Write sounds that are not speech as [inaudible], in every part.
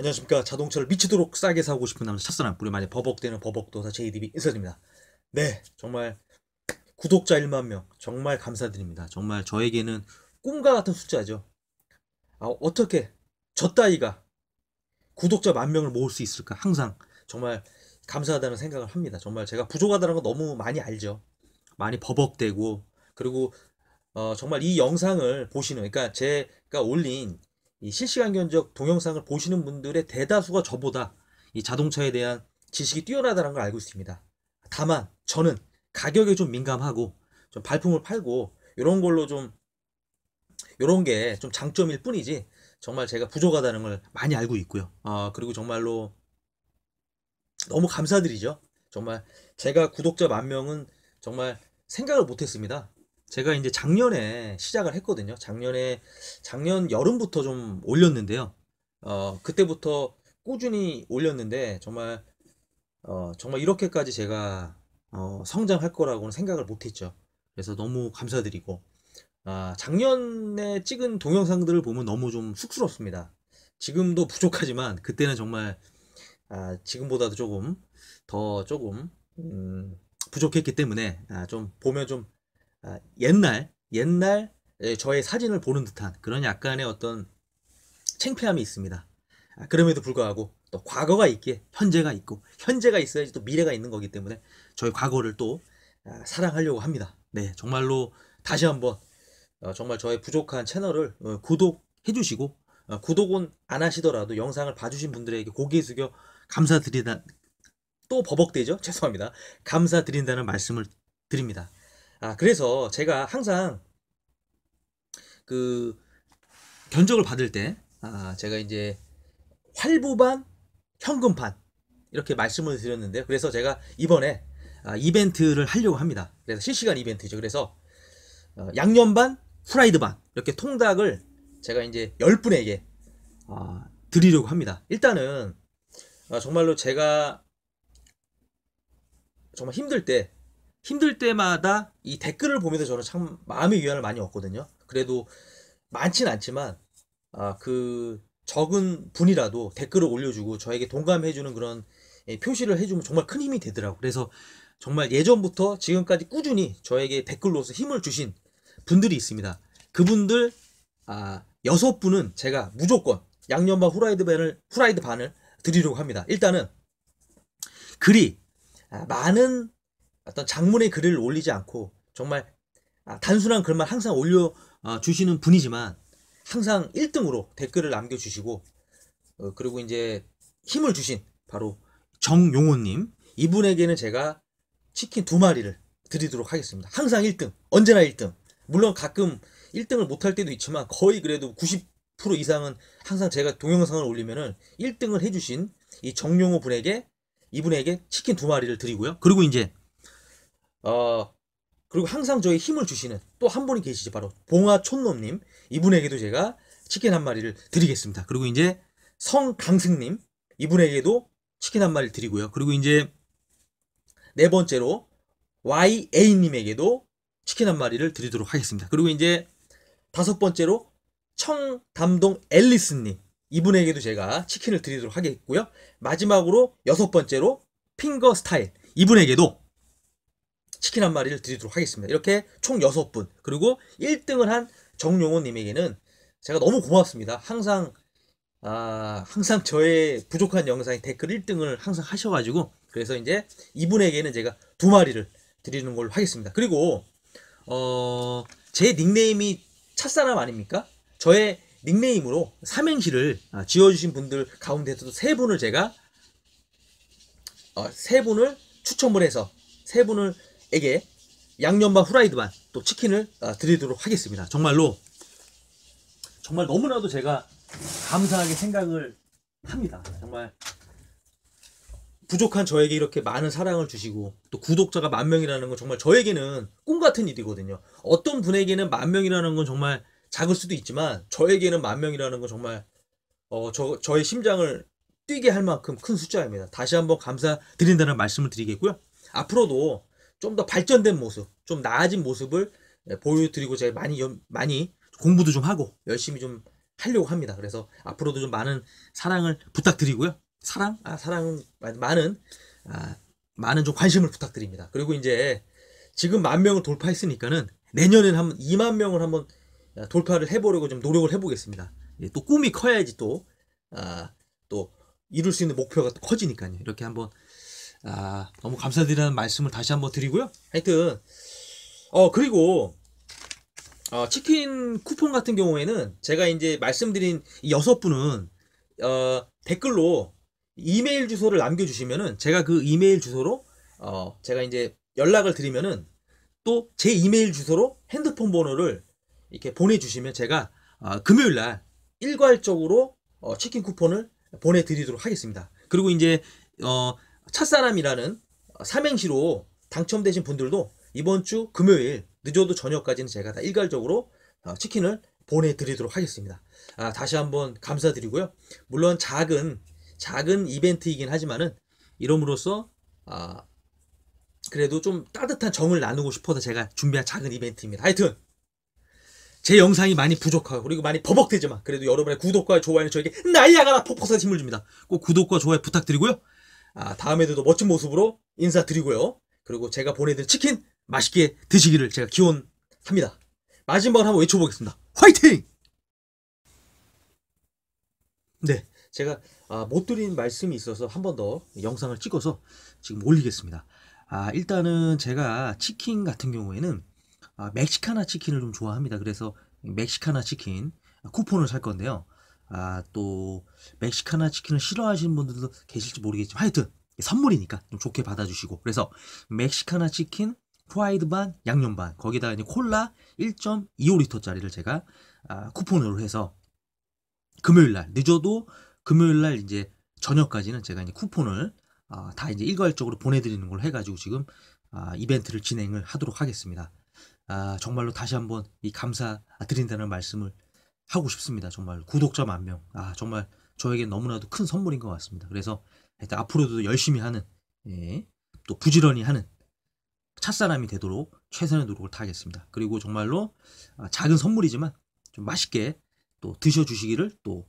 안녕하십니까 자동차를 미치도록 싸게 사고 싶은 남자 찹쌀한 우리 많이 버벅대는 버벅도사 JDB 인사드립니다 네 정말 구독자 1만 명 정말 감사드립니다 정말 저에게는 꿈과 같은 숫자죠 아, 어떻게 저 따위가 구독자 만 명을 모을 수 있을까 항상 정말 감사하다는 생각을 합니다 정말 제가 부족하다는 거 너무 많이 알죠 많이 버벅대고 그리고 어, 정말 이 영상을 보시는 그러니까 제가 올린 이 실시간 견적 동영상을 보시는 분들의 대다수가 저보다 이 자동차에 대한 지식이 뛰어나다는 걸 알고 있습니다. 다만 저는 가격에 좀 민감하고 좀 발품을 팔고 이런 걸로 좀 이런 게 좀 장점일 뿐이지 정말 제가 부족하다는 걸 많이 알고 있고요. 아 그리고 정말로 너무 감사드리죠. 정말 제가 구독자 만 명은 정말 생각을 못했습니다. 제가 이제 작년에 시작을 했거든요. 작년에 작년 여름부터 좀 올렸는데요. 어, 그때부터 꾸준히 올렸는데 정말 어, 정말 이렇게까지 제가 어, 성장할 거라고는 생각을 못 했죠. 그래서 너무 감사드리고 아, 작년에 찍은 동영상들을 보면 너무 좀 쑥스럽습니다. 지금도 부족하지만 그때는 정말 아, 지금보다도 조금 더 조금 음, 부족했기 때문에 아, 좀 보면 좀 아, 옛날 옛날 저의 사진을 보는 듯한 그런 약간의 어떤 챙피함이 있습니다. 아, 그럼에도 불구하고 또 과거가 있기에 현재가 있고 현재가 있어야지 또 미래가 있는 거기 때문에 저희 과거를 또 아, 사랑하려고 합니다. 네, 정말로 다시 한번 어, 정말 저의 부족한 채널을 어, 구독해 주시고 어, 구독은 안 하시더라도 영상을 봐주신 분들에게 고개 숙여 감사드리다 또 버벅대죠? [laughs] 죄송합니다. 감사드린다는 말씀을 드립니다. 아, 그래서 제가 항상 그 견적을 받을 때, 아, 제가 이제 활부반, 현금판 이렇게 말씀을 드렸는데요. 그래서 제가 이번에 아, 이벤트를 하려고 합니다. 그래서 실시간 이벤트죠. 그래서 어, 양념반, 프라이드반 이렇게 통닭을 제가 이제 10분에게 아, 드리려고 합니다. 일단은 아, 정말로 제가 정말 힘들 때 힘들 때마다 이 댓글을 보면서 저는 참 마음의 위안을 많이 얻거든요. 그래도 많진 않지만 아, 그 적은 분이라도 댓글을 올려주고 저에게 동감해주는 그런 예, 표시를 해주면 정말 큰 힘이 되더라고요. 그래서 정말 예전부터 지금까지 꾸준히 저에게 댓글로서 힘을 주신 분들이 있습니다. 그분들 아, 여섯 분은 제가 무조건 양념반 후라이드 반을 후라이드 반을 드리려고 합니다. 일단은 글이 아, 많은 어떤 장문의 글을 올리지 않고 정말 아, 단순한 글만 항상 올려 어, 주시는 분이지만 항상 1등으로 댓글을 남겨주시고 어, 그리고 이제 힘을 주신 바로 정용호님 이분에게는 제가 치킨 두 마리를 드리도록 하겠습니다. 항상 1등 언제나 1등 물론 가끔 1등을 못할 때도 있지만 거의 그래도 90% 이상은 항상 제가 동영상을 올리면은 1등을 해주신 이 정용호 분에게 이분에게 치킨 두 마리를 드리고요. 그리고 이제 어, 그리고 항상 저의 힘을 주시는 또 한 분이 계시죠. 바로 봉화촌놈님. 이분에게도 제가 치킨 한 마리를 드리겠습니다. 그리고 이제 성강승님. 이분에게도 치킨 한 마리를 드리고요. 그리고 이제 네 번째로 YA님에게도 치킨 한 마리를 드리도록 하겠습니다. 그리고 이제 다섯 번째로 청담동 앨리스님. 이분에게도 제가 치킨을 드리도록 하겠고요. 마지막으로 여섯 번째로 핑거 스타일. 이분에게도 치킨 한 마리를 드리도록 하겠습니다. 이렇게 총 6분 그리고 1등을 한 정용호님에게는 제가 너무 고맙습니다. 항상 아, 항상 저의 부족한 영상에 댓글 1등을 항상 하셔가지고 그래서 이제 이분에게는 제가 두 마리를 드리는 걸로 하겠습니다. 그리고 어, 제 닉네임이 찻사람 아닙니까? 저의 닉네임으로 삼행시를 아, 지어주신 분들 가운데서도 세 분을 제가 어, 세 분을 추첨을 해서 세 분을 에게 양념반 후라이드반 또 치킨을 아, 드리도록 하겠습니다. 정말로 정말 너무나도 제가 감사하게 생각을 합니다. 정말 부족한 저에게 이렇게 많은 사랑을 주시고 또 구독자가 만 명이라는 건 정말 저에게는 꿈 같은 일이거든요. 어떤 분에게는 만 명이라는 건 정말 작을 수도 있지만 저에게는 만 명이라는 건 정말 어, 저, 저의 심장을 뛰게 할 만큼 큰 숫자입니다. 다시 한번 감사드린다는 말씀을 드리겠고요. 앞으로도 좀더 발전된 모습, 좀 나아진 모습을 예, 보여드리고 제가 많이 많이 공부도 좀 하고 열심히 좀 하려고 합니다. 그래서 앞으로도 좀 많은 사랑을 부탁드리고요. 사랑? 아, 사랑 많은 아, 많은 좀 관심을 부탁드립니다. 그리고 이제 지금 만 명을 돌파했으니까는 내년에는 한번 2만 명을 한번 아, 돌파를 해보려고 좀 노력을 해보겠습니다. 예, 또 꿈이 커야지 또, 아, 또 이룰 수 있는 목표가 커지니까요. 이렇게 한번 아, 너무 감사드리는 말씀을 다시 한번 드리고요. 하여튼 어 그리고 어, 치킨 쿠폰 같은 경우에는 제가 이제 말씀드린 여섯 분은 어, 댓글로 이메일 주소를 남겨주시면은 제가 그 이메일 주소로 어, 제가 이제 연락을 드리면은 또 제 이메일 주소로 핸드폰 번호를 이렇게 보내주시면 제가 어, 금요일 날 일괄적으로 어, 치킨 쿠폰을 보내드리도록 하겠습니다. 그리고 이제 어, 첫사람이라는 삼행시로 당첨되신 분들도 이번 주 금요일 늦어도 저녁까지는 제가 다 일괄적으로 어, 치킨을 보내드리도록 하겠습니다. 아, 다시 한번 감사드리고요. 물론 작은 작은 이벤트이긴 하지만은 이름으로써 아, 그래도 좀 따뜻한 정을 나누고 싶어서 제가 준비한 작은 이벤트입니다. 하여튼 제 영상이 많이 부족하고 그리고 많이 버벅대지만 그래도 여러분의 구독과 좋아요는 저에게 날라가나 폭포사 힘을 줍니다. 꼭 구독과 좋아요 부탁드리고요. 아, 다음에도 멋진 모습으로 인사드리고요. 그리고 제가 보내드린 치킨 맛있게 드시기를 제가 기원합니다. 마지막으로 한번 외쳐보겠습니다. 화이팅! 네, 제가 아, 못 드린 말씀이 있어서 한 번 더 영상을 찍어서 지금 올리겠습니다. 아, 일단은 제가 치킨 같은 경우에는 아, 멕시카나 치킨을 좀 좋아합니다. 그래서 멕시카나 치킨 쿠폰을 살 건데요. 아, 또 멕시카나 치킨을 싫어하시는 분들도 계실지 모르겠지만 하여튼 선물이니까 좀 좋게 받아주시고 그래서 멕시카나 치킨 프라이드 반 양념 반 거기다가 이제 콜라 1.25리터짜리를 제가 아, 쿠폰으로 해서 금요일날 늦어도 금요일날 이제 저녁까지는 제가 이제 쿠폰을 아, 다 이제 일괄적으로 보내드리는 걸 해가지고 지금 아, 이벤트를 진행을 하도록 하겠습니다. 아, 정말로 다시 한번 이 감사드린다는 말씀을 하고 싶습니다. 정말 구독자 만 명. 아, 정말 저에게 너무나도 큰 선물인 것 같습니다. 그래서 일단 앞으로도 열심히 하는, 예, 또 부지런히 하는 찻사람이 되도록 최선의 노력을 다하겠습니다. 그리고 정말로 아, 작은 선물이지만 좀 맛있게 또 드셔주시기를 또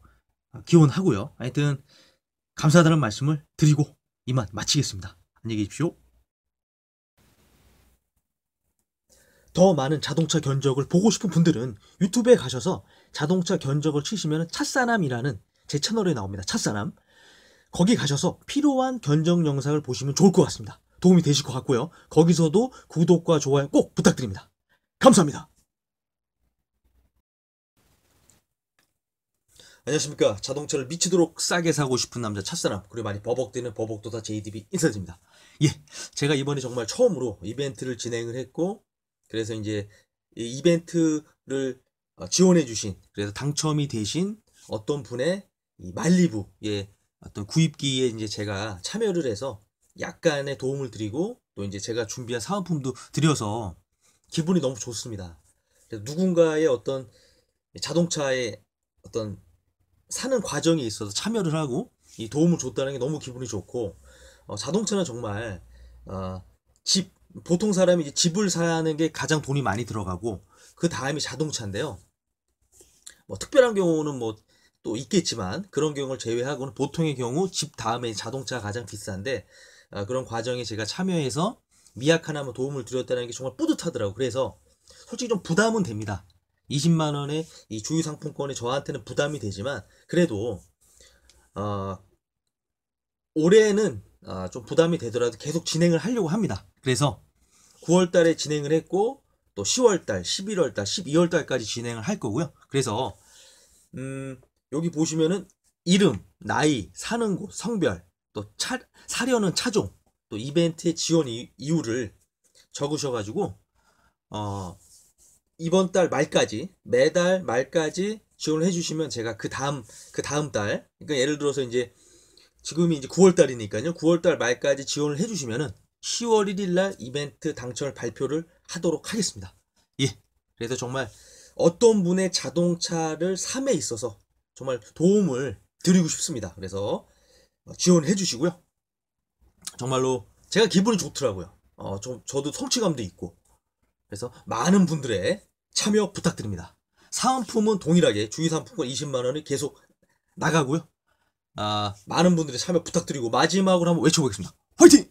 아, 기원하고요. 하여튼 감사하다는 말씀을 드리고 이만 마치겠습니다. 안녕히 계십시오. 더 많은 자동차 견적을 보고 싶은 분들은 유튜브에 가셔서 자동차 견적을 치시면 찻사람이라는 제 채널에 나옵니다. 찻사람. 거기 가셔서 필요한 견적 영상을 보시면 좋을 것 같습니다. 도움이 되실 것 같고요. 거기서도 구독과 좋아요 꼭 부탁드립니다. 감사합니다. 안녕하십니까. 자동차를 미치도록 싸게 사고 싶은 남자 찻사람 그리고 많이 버벅대는 버벅도다 JDB 인사드립니다. 예, 제가 이번에 정말 처음으로 이벤트를 진행을 했고 그래서 이제 이벤트를 어, 지원해 주신 그래서 당첨이 되신 어떤 분의 이 말리부의 어떤 구입기에 이제 제가 참여를 해서 약간의 도움을 드리고 또 이제 제가 준비한 사은품도 드려서 기분이 너무 좋습니다. 그래서 누군가의 어떤 자동차의 어떤 사는 과정에 있어서 참여를 하고 이 도움을 줬다는 게 너무 기분이 좋고 어, 자동차는 정말 어, 집 보통 사람이 이제 집을 사는 게 가장 돈이 많이 들어가고 그 다음이 자동차인데요. 뭐 특별한 경우는 뭐 또 있겠지만 그런 경우를 제외하고는 보통의 경우 집 다음에 자동차가 가장 비싼데 아, 그런 과정에 제가 참여해서 미약하나마 뭐 도움을 드렸다는 게 정말 뿌듯하더라고 그래서 솔직히 좀 부담은 됩니다 20만 원의 이 주유 상품권이 저한테는 부담이 되지만 그래도 어, 올해는 어, 좀 부담이 되더라도 계속 진행을 하려고 합니다. 그래서 9월 달에 진행을 했고 또 10월달, 11월달, 12월달까지 진행을 할 거고요. 그래서 음, 여기 보시면은 이름, 나이, 사는 곳, 성별, 또 차, 사려는 차종, 또 이벤트의 지원 이유를 적으셔가지고 어, 이번 달 말까지 매달 말까지 지원을 해주시면 제가 그 다음 그 다음 달 그러니까 예를 들어서 이제 지금이 이제 9월 달이니까요. 9월 달 말까지 지원을 해주시면은 10월 1일 날 이벤트 당첨 발표를 하도록 하겠습니다. 예. 그래서 정말 어떤 분의 자동차를 삶에 있어서 정말 도움을 드리고 싶습니다. 그래서 지원해 주시고요. 정말로 제가 기분이 좋더라고요. 어, 좀 저도 성취감도 있고. 그래서 많은 분들의 참여 부탁드립니다. 사은품은 동일하게 주의 상품권 20만 원이 계속 나가고요. 아, 많은 분들의 참여 부탁드리고 마지막으로 한번 외쳐보겠습니다. 화이팅!